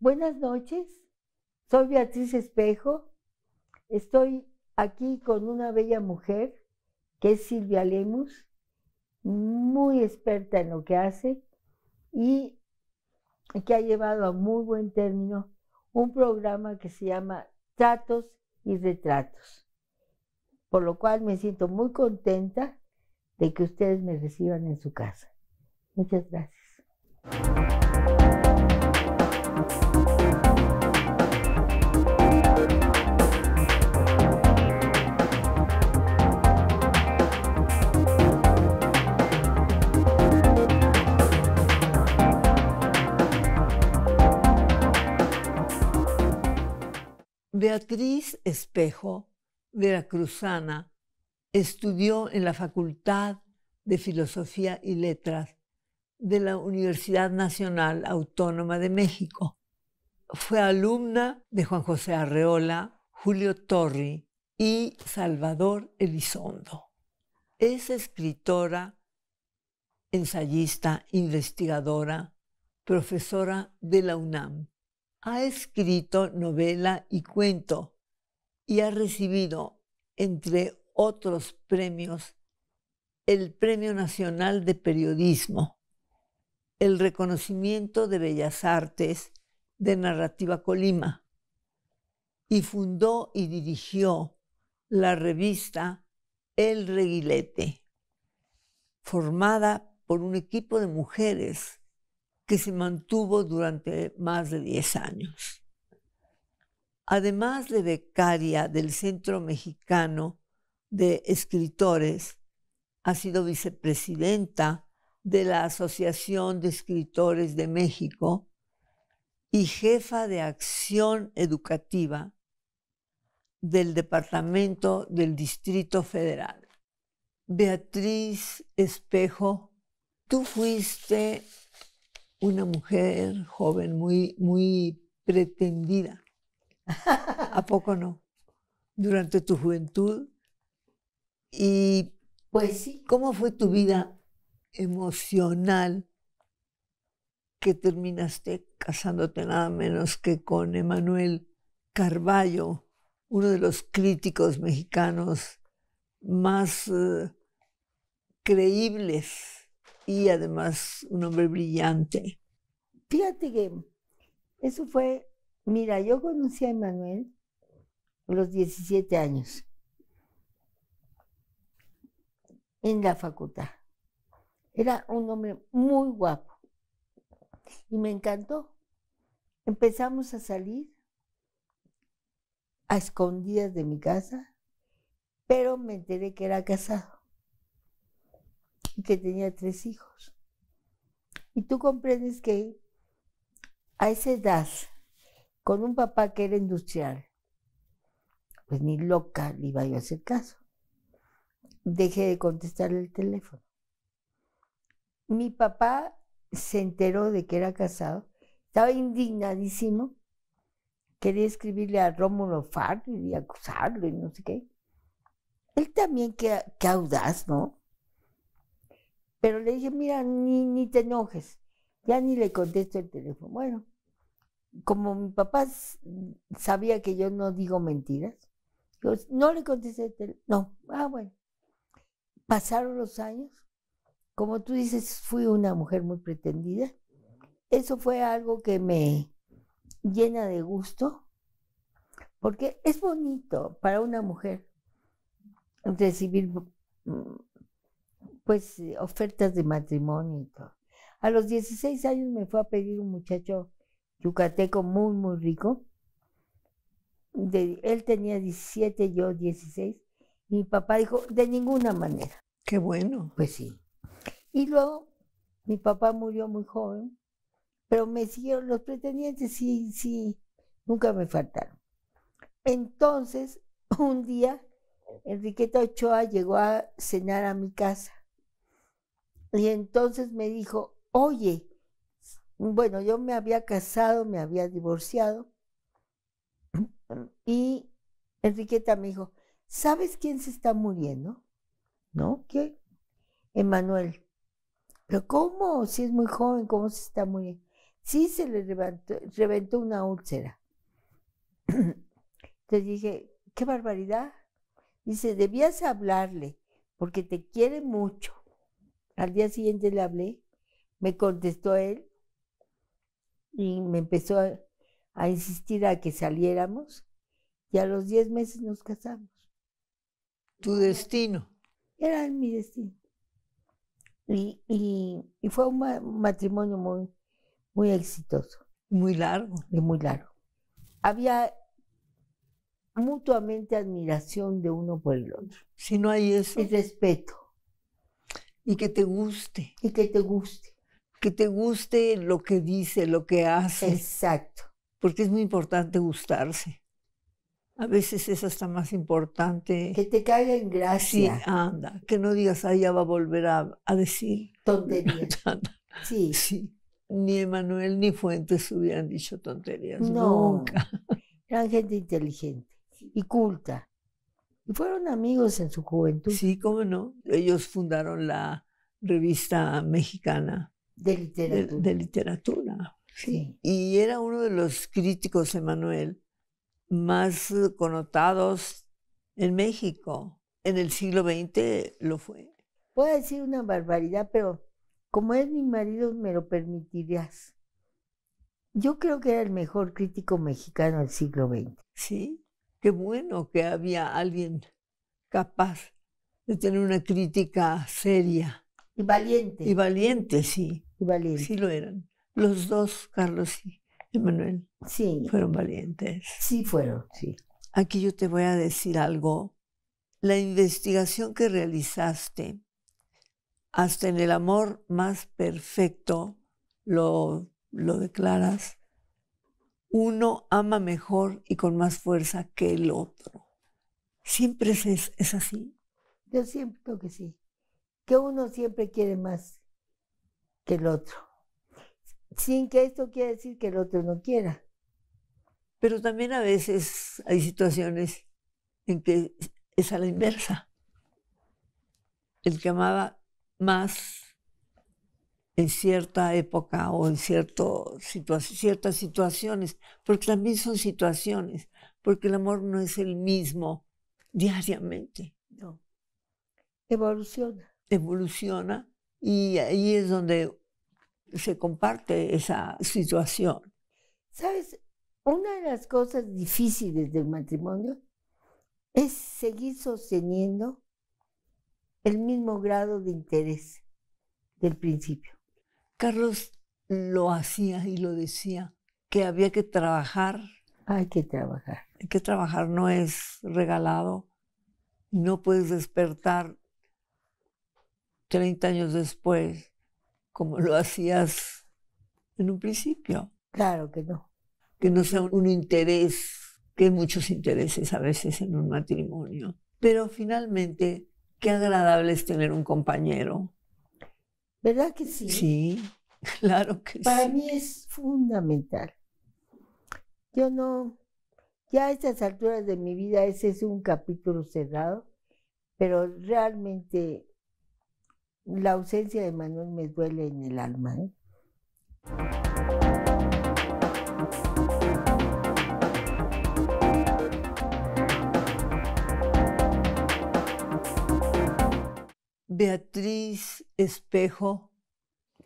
Buenas noches, soy Beatriz Espejo, estoy aquí con una bella mujer que es Silvia Lemus, muy experta en lo que hace y que ha llevado a muy buen término un programa que se llama Tratos y Retratos, por lo cual me siento muy contenta de que ustedes me reciban en su casa. Muchas gracias. Beatriz Espejo, veracruzana, estudió en la Facultad de Filosofía y Letras de la Universidad Nacional Autónoma de México. Fue alumna de Juan José Arreola, Julio Torri y Salvador Elizondo. Es escritora, ensayista, investigadora, profesora de la UNAM ha escrito novela y cuento y ha recibido, entre otros premios, el Premio Nacional de Periodismo, el reconocimiento de Bellas Artes de Narrativa Colima y fundó y dirigió la revista El Reguilete, formada por un equipo de mujeres que se mantuvo durante más de 10 años. Además de becaria del Centro Mexicano de Escritores, ha sido vicepresidenta de la Asociación de Escritores de México y jefa de acción educativa del Departamento del Distrito Federal. Beatriz Espejo, tú fuiste una mujer joven muy, muy pretendida. ¿A poco no? Durante tu juventud. Y pues ¿cómo fue tu vida emocional que terminaste casándote nada menos que con Emanuel Carballo, uno de los críticos mexicanos más eh, creíbles y además un hombre brillante. Fíjate que eso fue, mira, yo conocí a Emanuel a los 17 años en la facultad. Era un hombre muy guapo y me encantó. Empezamos a salir a escondidas de mi casa, pero me enteré que era casado y que tenía tres hijos. Y tú comprendes que a esa edad, con un papá que era industrial, pues ni loca le iba yo a hacer caso. Dejé de contestarle el teléfono. Mi papá se enteró de que era casado, estaba indignadísimo, quería escribirle a Rómulo Farr y acusarlo y no sé qué. Él también, qué, qué audaz, ¿no? Pero le dije, mira, ni, ni te enojes. Ya ni le contesto el teléfono. Bueno, como mi papá sabía que yo no digo mentiras, yo no le contesté el teléfono. No, ah, bueno. Pasaron los años. Como tú dices, fui una mujer muy pretendida. Eso fue algo que me llena de gusto, porque es bonito para una mujer recibir mm, pues eh, ofertas de matrimonio A los 16 años me fue a pedir un muchacho yucateco muy, muy rico. él tenía 17, yo 16. mi papá dijo, de ninguna manera. Qué bueno. Pues sí. Y luego mi papá murió muy joven, pero me siguieron los pretendientes, sí, sí, nunca me faltaron. Entonces, un día, Enriqueta Ochoa llegó a cenar a mi casa y entonces me dijo, oye, bueno, yo me había casado, me había divorciado. Y Enriqueta me dijo, ¿sabes quién se está muriendo? ¿No? ¿Qué? Emanuel. ¿Pero cómo? Si es muy joven, ¿cómo se está muriendo? Sí, se le reventó, una úlcera. Entonces dije, qué barbaridad. Dice, debías hablarle porque te quiere mucho. Al día siguiente le hablé, me contestó él y me empezó a, insistir a que saliéramos y a los 10 meses nos casamos. Tu destino. Era mi destino. Y, fue un, matrimonio muy, muy exitoso. Muy largo. Y muy largo. Había mutuamente admiración de uno por el otro. Si no hay eso. Y respeto. Y que te guste. Y que te guste. Que te guste lo que dice, lo que hace. Exacto. Porque es muy importante gustarse. A veces es hasta más importante. Que te caiga en gracia. Sí, anda. Que no digas, ah, ya va a volver a, decir. Tonterías. sí. sí. Ni Emanuel ni Fuentes hubieran dicho tonterías. Nunca. Era gente inteligente y culta. Y fueron amigos en su juventud. Sí, cómo no. Ellos fundaron la revista mexicana. De literatura. Sí. Y era uno de los críticos, Emanuel, más eh, connotados en México. En el siglo XX lo fue. Puedo decir una barbaridad, pero como es mi marido, me lo permitirías. Yo creo que era el mejor crítico mexicano del siglo XX. Sí. Qué bueno que había alguien capaz de tener una crítica seria. Y valiente. Y valiente, sí. Y valiente. Sí lo eran. Los dos, Carlos y Emanuel, sí. fueron valientes. Sí fueron, sí. Aquí yo te voy a decir algo. La investigación que realizaste, hasta en el amor más perfecto, lo, lo declaras, uno ama mejor y con más fuerza que el otro. ¿Siempre es, así? Yo siento que sí, que uno siempre quiere más que el otro, sin que esto quiera decir que el otro no quiera. Pero también a veces hay situaciones en que es a la inversa. El que amaba más en cierta época o en ciertas situaciones, porque también son situaciones, porque el amor no es el mismo diariamente. No. Evoluciona. Evoluciona y ahí es donde se comparte esa situación. ¿Sabes? Una de las cosas difíciles del matrimonio es seguir sosteniendo el mismo grado de interés del principio. Carlos lo hacía y lo decía, que había que trabajar. Hay que trabajar. Hay que trabajar, no es regalado. No puedes despertar 30 años después como lo hacías en un principio. Claro que no. Que no sea un interés, que hay muchos intereses a veces en un matrimonio. Pero finalmente, qué agradable es tener un compañero ¿Verdad que sí? Sí, claro que Para sí. Para mí es fundamental. Yo no, ya a estas alturas de mi vida ese es un capítulo cerrado, pero realmente la ausencia de Manuel me duele en el alma. ¿eh? Beatriz Espejo,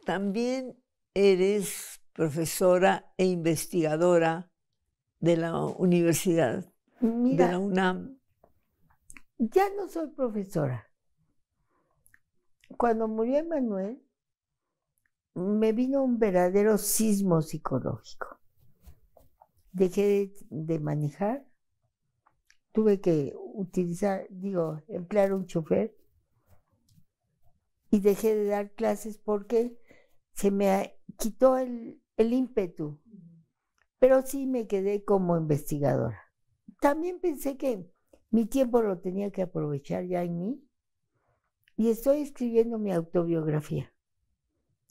también eres profesora e investigadora de la universidad, Mira, de la UNAM. Ya no soy profesora. Cuando murió Emanuel, me vino un verdadero sismo psicológico. Dejé de, de manejar, tuve que utilizar, digo, emplear un chofer y dejé de dar clases porque se me quitó el, ímpetu. Pero sí me quedé como investigadora. También pensé que mi tiempo lo tenía que aprovechar ya en mí y estoy escribiendo mi autobiografía.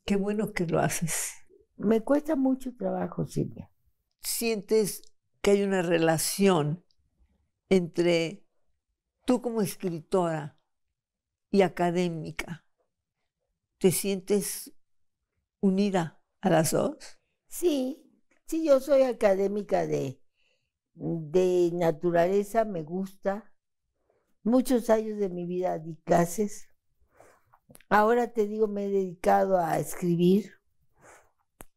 Qué bueno que lo haces. Me cuesta mucho trabajo, Silvia. ¿Sientes que hay una relación entre tú como escritora y académica? ¿Te sientes unida a las dos? Sí, sí, yo soy académica de, de naturaleza, me gusta. Muchos años de mi vida di Ahora te digo, me he dedicado a escribir.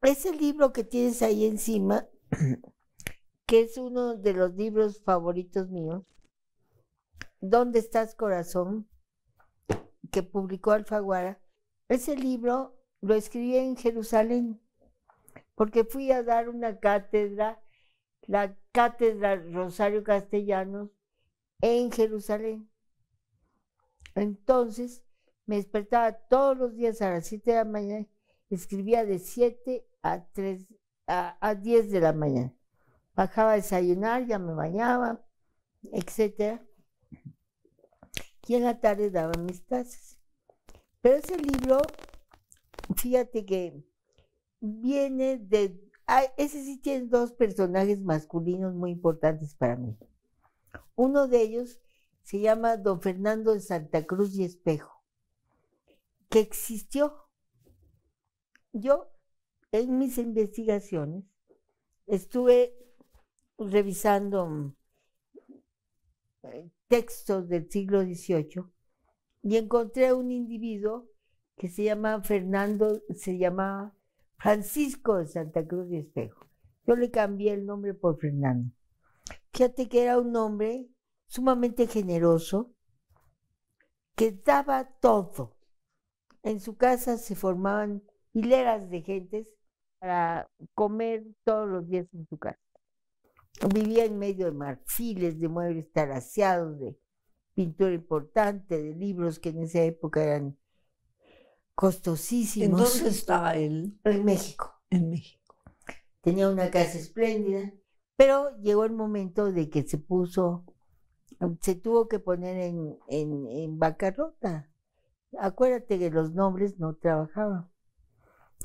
Ese libro que tienes ahí encima, que es uno de los libros favoritos míos, ¿Dónde estás, corazón? que publicó Alfaguara, ese libro lo escribí en Jerusalén porque fui a dar una cátedra, la cátedra Rosario Castellanos, en Jerusalén. Entonces me despertaba todos los días a las 7 de la mañana, escribía de 7 a, 3, a, 10 de la mañana. Bajaba a desayunar, ya me bañaba, etc. Y en la tarde daba mis clases. Pero ese libro, fíjate que viene de... ese sí tiene dos personajes masculinos muy importantes para mí. Uno de ellos se llama Don Fernando de Santa Cruz y Espejo, que existió. Yo, en mis investigaciones, estuve revisando eh, textos del siglo XVIII y encontré un individuo que se llama Fernando, se llamaba Francisco de Santa Cruz de Espejo. Yo le cambié el nombre por Fernando. Fíjate que era un hombre sumamente generoso que daba todo. En su casa se formaban hileras de gentes para comer todos los días en su casa. Vivía en medio de marfiles, de muebles taraseados, de pintura importante de libros que en esa época eran costosísimos. ¿En dónde estaba él? En México. En México. Tenía una casa espléndida, pero llegó el momento de que se puso, se tuvo que poner en, en, en bancarrota. Acuérdate que los nombres no trabajaban.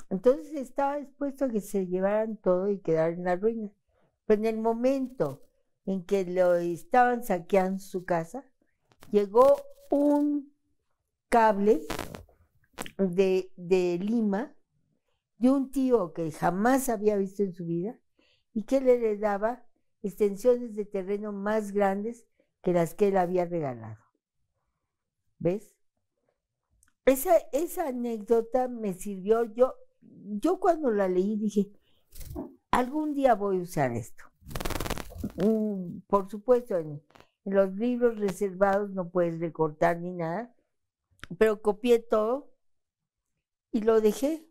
Entonces estaba dispuesto a que se llevaran todo y quedar en la ruina. Pero en el momento en que lo estaban saqueando su casa, llegó un cable de, Lima de un tío que jamás había visto en su vida y que le daba extensiones de terreno más grandes que las que él había regalado. ¿Ves? Esa, anécdota me sirvió. Yo, yo cuando la leí dije, algún día voy a usar esto. Mm, por supuesto, en, los libros reservados no puedes recortar ni nada, pero copié todo y lo dejé.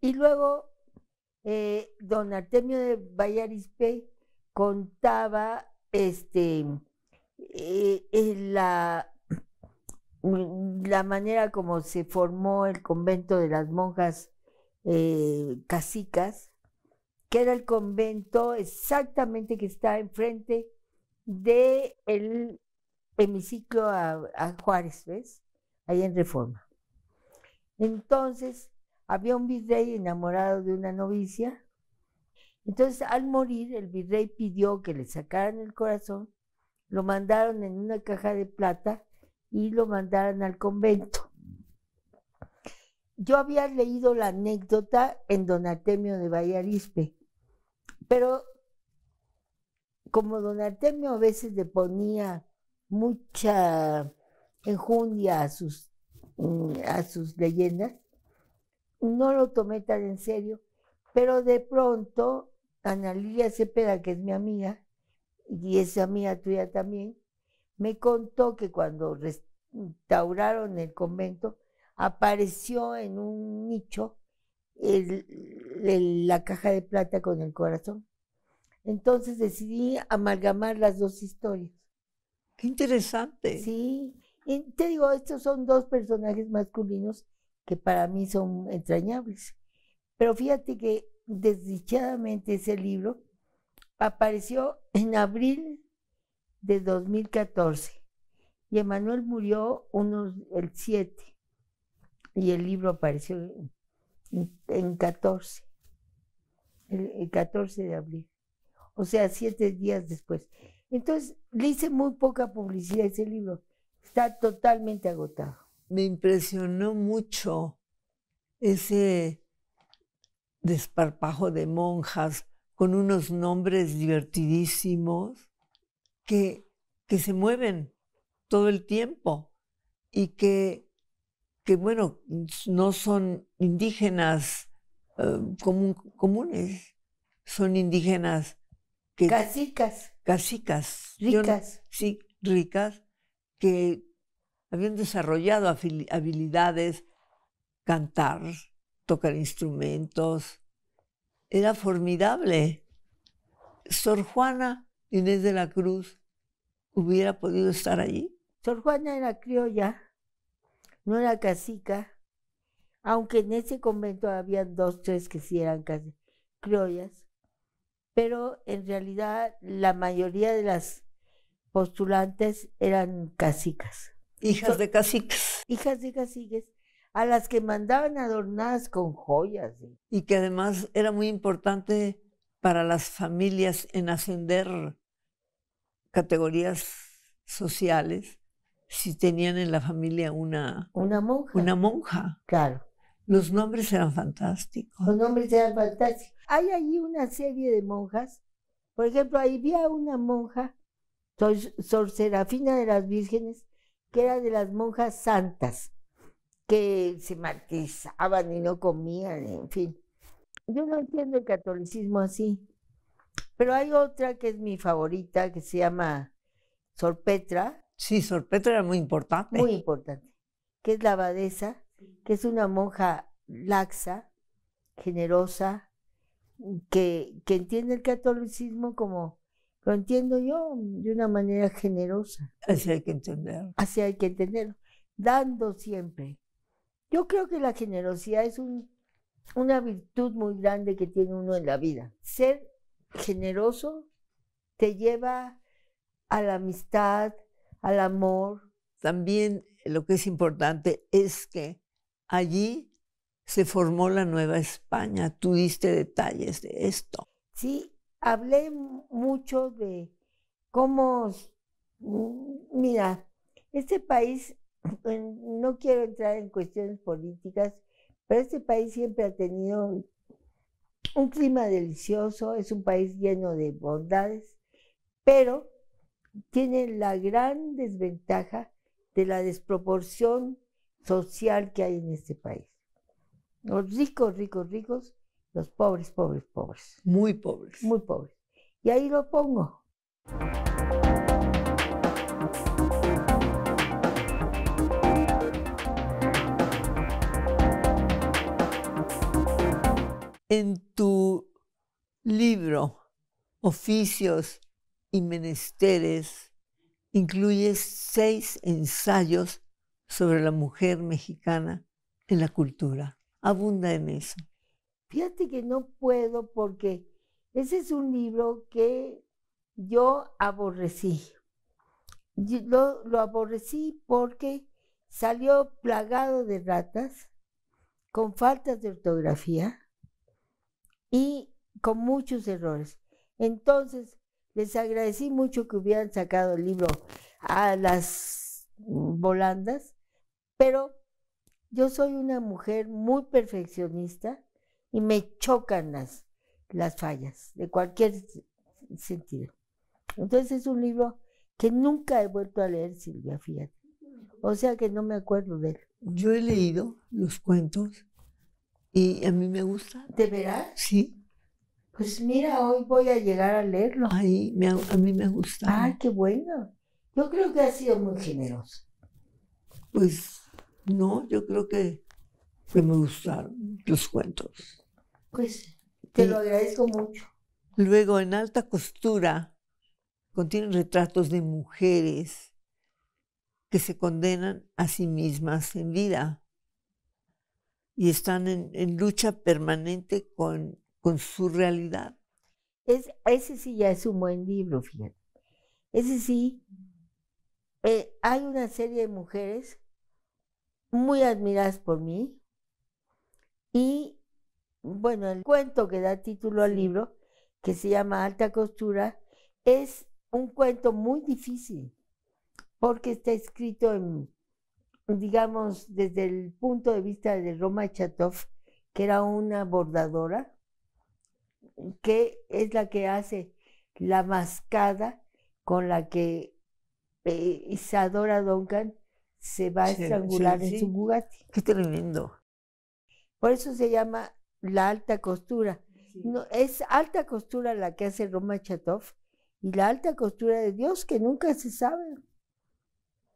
Y luego eh, don Artemio de Vallarispe contaba este, eh, eh, la, mm, la manera como se formó el convento de las monjas casicas, que era el convento exactamente que está enfrente de el hemiciclo a, Juárez, ¿ves? Ahí en Reforma. Entonces, había un virrey enamorado de una novicia. Entonces, al morir, el virrey pidió que le sacaran el corazón, lo mandaron en una caja de plata y lo mandaron al convento. Yo había leído la anécdota en Donatemio de Vallarispe, pero como don Artemio a veces le ponía mucha enjundia a sus, mm, a sus leyendas, no lo tomé tan en serio, pero de pronto Ana Lilia Cepeda, que es mi amiga, y es amiga tuya también, me contó que cuando restauraron el convento, apareció en un nicho la caja de plata con el corazón. Entonces decidí amalgamar las dos historias. Qué interesante. Sí, y te digo, estos son dos personajes masculinos que para mí son entrañables. Pero fíjate que desdichadamente ese libro apareció en abril de 2014 y Emanuel murió el 7 y el libro apareció en, 14, el 14 de abril o sea, siete días después. Entonces, le hice muy poca publicidad a ese libro. Está totalmente agotado. Me impresionó mucho ese desparpajo de monjas con unos nombres divertidísimos que, se mueven todo el tiempo y que, que bueno, no son indígenas eh, comunes, son indígenas casicas. Casicas. Ricas. sí, ricas, que habían desarrollado habilidades, cantar, tocar instrumentos. Era formidable. Sor Juana Inés de la Cruz hubiera podido estar allí. Sor Juana era criolla, no era casica, aunque en ese convento había dos, tres que sí eran criollas, pero en realidad la mayoría de las postulantes eran casicas, Hijas de caciques. Hijas de caciques, a las que mandaban adornadas con joyas. ¿eh? Y que además era muy importante para las familias en ascender categorías sociales si tenían en la familia una, una monja. Una monja. Claro. Los nombres eran fantásticos. Los nombres eran fantásticos hay allí una serie de monjas. Por ejemplo, ahí había una monja, Sor, Serafina de las Vírgenes, que era de las monjas santas, que se matizaban y no comían, en fin. Yo no entiendo el catolicismo así. Pero hay otra que es mi favorita, que se llama Sor Petra. Sí, Sor Petra era muy importante. Muy importante. Que es la abadesa, que es una monja laxa, generosa, que, que entiende el catolicismo como lo entiendo yo de una manera generosa. Así hay que entenderlo. Así hay que entenderlo. Dando siempre. Yo creo que la generosidad es una virtud muy grande que tiene uno en la vida. Ser generoso te lleva a la amistad, al amor. También lo que es importante es que allí se formó la Nueva España. Tú diste detalles de esto. Sí, hablé mucho de cómo, mira, este país, no quiero entrar en cuestiones políticas, pero este país siempre ha tenido un clima delicioso, es un país lleno de bondades, pero tiene la gran desventaja de la desproporción social que hay en este país. Los ricos, ricos, ricos, los pobres, pobres, pobres. Muy pobres. Muy pobres. Y ahí lo pongo. En tu libro, Oficios y Menesteres, incluyes seis ensayos sobre la mujer mexicana en la cultura abunda en eso. Fíjate que no puedo porque ese es un libro que yo aborrecí. lo, lo aborrecí porque salió plagado de ratas, con faltas de ortografía y con muchos errores. Entonces, les agradecí mucho que hubieran sacado el libro a las volandas, pero yo soy una mujer muy perfeccionista y me chocan las, las fallas de cualquier sentido. Entonces es un libro que nunca he vuelto a leer, Silvia, fíjate. O sea que no me acuerdo de él. Yo he leído los cuentos y a mí me gusta. ¿De veras? Sí. Pues mira, hoy voy a llegar a leerlo. ahí. a mí me gusta. Ah, qué bueno. Yo creo que ha sido muy generoso. Pues no, yo creo que, me gustaron los cuentos. Pues te lo agradezco mucho. Luego, en alta costura, contienen retratos de mujeres que se condenan a sí mismas en vida y están en, lucha permanente con, con su realidad. Es, ese sí ya es un buen libro, fíjate. Ese sí, eh, hay una serie de mujeres muy admiradas por mí. Y bueno, el cuento que da título al libro, que se llama Alta Costura, es un cuento muy difícil, porque está escrito en, digamos, desde el punto de vista de Roma Chatov, que era una bordadora, que es la que hace la mascada con la que eh, Isadora Duncan se va a estrangular en su Bugatti. Qué tremendo. Por eso se llama la alta costura. No, es alta costura la que hace Roma Chatov y la alta costura de Dios que nunca se sabe.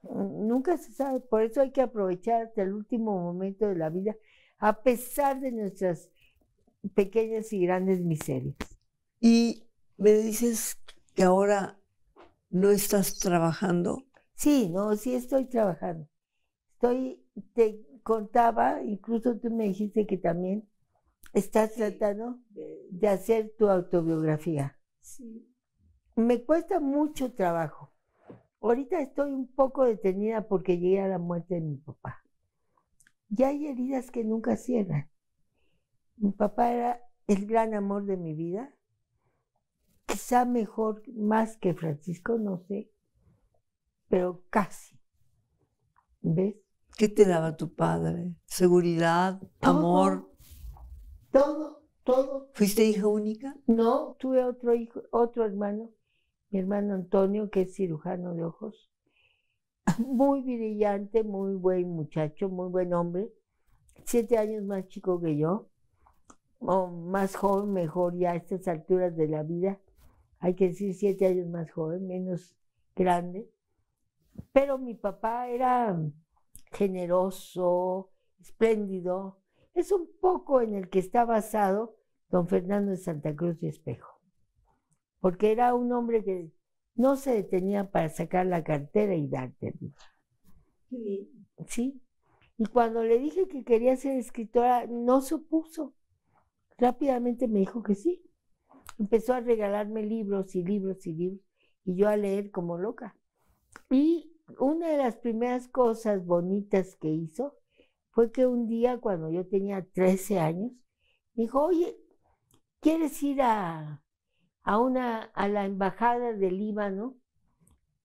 Nunca se sabe. Por eso hay que aprovechar hasta el último momento de la vida, a pesar de nuestras pequeñas y grandes miserias. Y me dices que ahora no estás trabajando Sí, no, sí estoy trabajando. Estoy, te contaba, incluso tú me dijiste que también estás tratando de hacer tu autobiografía. Sí. Me cuesta mucho trabajo. Ahorita estoy un poco detenida porque llegué a la muerte de mi papá. Ya hay heridas que nunca cierran. Mi papá era el gran amor de mi vida. Quizá mejor, más que Francisco, no sé pero casi. ¿Ves? ¿Qué te daba tu padre? ¿Seguridad? ¿Amor? Todo, todo. ¿Fuiste hija única? No, tuve otro hijo, otro hermano, mi hermano Antonio, que es cirujano de ojos. Muy brillante, muy buen muchacho, muy buen hombre. Siete años más chico que yo, más joven, mejor ya a estas alturas de la vida. Hay que decir siete años más joven, menos grande pero mi papá era generoso, espléndido. Es un poco en el que está basado don Fernando de Santa Cruz y Espejo, porque era un hombre que no se detenía para sacar la cartera y darte libro, ¿Sí? Y cuando le dije que quería ser escritora, no se opuso. Rápidamente me dijo que sí. Empezó a regalarme libros y libros y libros, y yo a leer como loca. Y una de las primeras cosas bonitas que hizo fue que un día cuando yo tenía 13 años, dijo, oye, ¿quieres ir a, a, una, a la embajada del Líbano?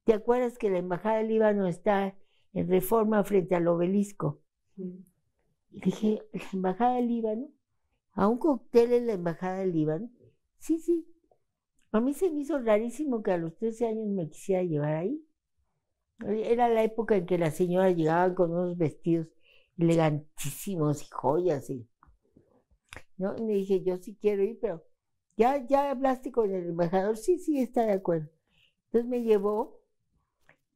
¿Te acuerdas que la embajada del Líbano está en reforma frente al obelisco? dije, ¿la embajada del Líbano? ¿A un cóctel en la embajada del Líbano? Sí, sí. A mí se me hizo rarísimo que a los 13 años me quisiera llevar ahí. Era la época en que las señoras llegaban con unos vestidos elegantísimos y joyas. Y, ¿no? dije, yo sí quiero ir, pero ¿ya, ya hablaste con el embajador, sí, sí, está de acuerdo. Entonces me llevó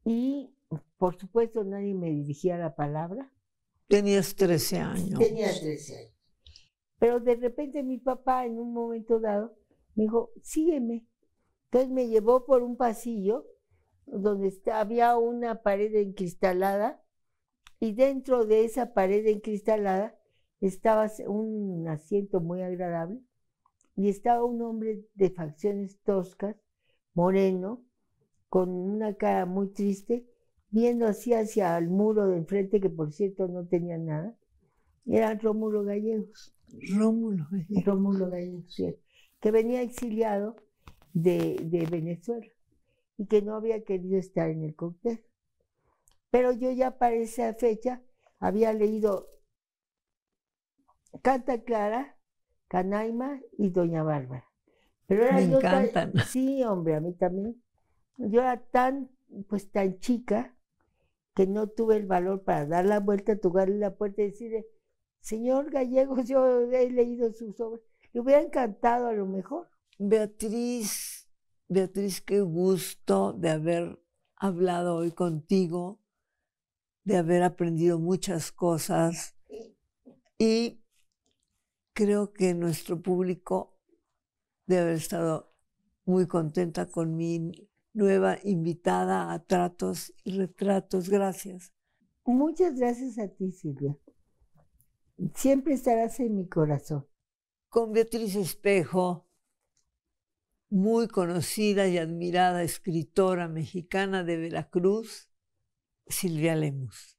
y, por supuesto, nadie me dirigía la palabra. Tenías 13 años. Tenía 13 años. Pero de repente mi papá, en un momento dado, me dijo, sígueme. Entonces me llevó por un pasillo donde había una pared encristalada y dentro de esa pared encristalada estaba un asiento muy agradable y estaba un hombre de facciones toscas, moreno, con una cara muy triste, viendo así hacia el muro de enfrente, que por cierto no tenía nada. era Rómulo Gallegos. Rómulo Gallegos. Rómulo Gallegos, que venía exiliado de Venezuela y que no había querido estar en el cóctel. Pero yo ya para esa fecha había leído Canta Clara, Canaima y Doña Bárbara. Pero Me yo encantan. sí, hombre, a mí también. Yo era tan, pues tan chica que no tuve el valor para dar la vuelta, a tocarle la puerta y decirle, señor Gallegos, yo he leído sus obras. Le hubiera encantado a lo mejor. Beatriz, Beatriz, qué gusto de haber hablado hoy contigo, de haber aprendido muchas cosas y creo que nuestro público debe haber estado muy contenta con mi nueva invitada a Tratos y Retratos. Gracias. Muchas gracias a ti, Silvia. Siempre estarás en mi corazón. Con Beatriz Espejo muy conocida y admirada escritora mexicana de Veracruz, Silvia Lemus.